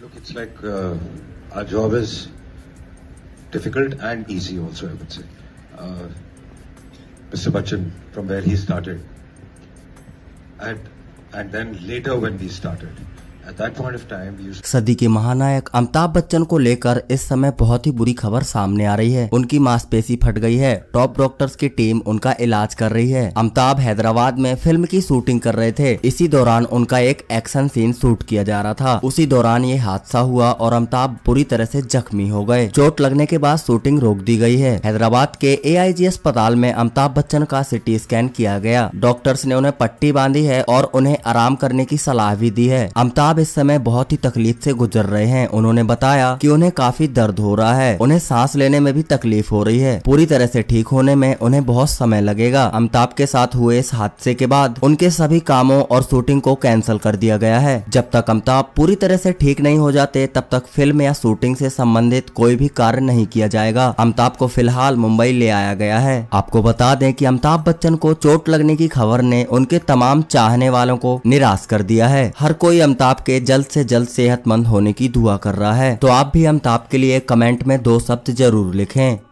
Look, it's like uh, our job is difficult and easy also, I would say. Uh, Mr. Bachchan, from where he started, and, and then later when we started. सदी के महानायक अमिताभ बच्चन को लेकर इस समय बहुत ही बुरी खबर सामने आ रही है उनकी मांसपेशी फट गई है टॉप डॉक्टर्स की टीम उनका इलाज कर रही है अमिताभ हैदराबाद में फिल्म की शूटिंग कर रहे थे इसी दौरान उनका एक एक्शन सीन शूट किया जा रहा था उसी दौरान ये हादसा हुआ और अमिताभ बुरी तरह से जख्मी हो गए चोट लगने के बाद शूटिंग रोक दी गई है हैदराबाद के ए अस्पताल में अमिताभ बच्चन का सिटी स्कैन किया गया डॉक्टर्स ने उन्हें पट्टी बांधी है और उन्हें आराम करने की सलाह भी दी है अमिताभ इस समय बहुत ही तकलीफ से गुजर रहे हैं उन्होंने बताया कि उन्हें काफी दर्द हो रहा है उन्हें सांस लेने में भी तकलीफ हो रही है पूरी तरह से ठीक होने में उन्हें बहुत समय लगेगा अमिताभ के साथ हुए इस हादसे के बाद उनके सभी कामों और शूटिंग को कैंसिल कर दिया गया है जब तक अमिताभ पूरी तरह से ठीक नहीं हो जाते तब तक फिल्म या शूटिंग से संबंधित कोई भी कार्य नहीं किया जाएगा अमिताभ को फिलहाल मुंबई ले आया गया है आपको बता दें कि अमिताभ बच्चन को चोट लगने की खबर ने उनके तमाम चाहने वालों को निराश कर दिया है हर कोई अमिताभ आपके जल्द से जल्द सेहतमंद होने की दुआ कर रहा है तो आप भी अमिताभ तो के लिए कमेंट में दो शब्द जरूर लिखें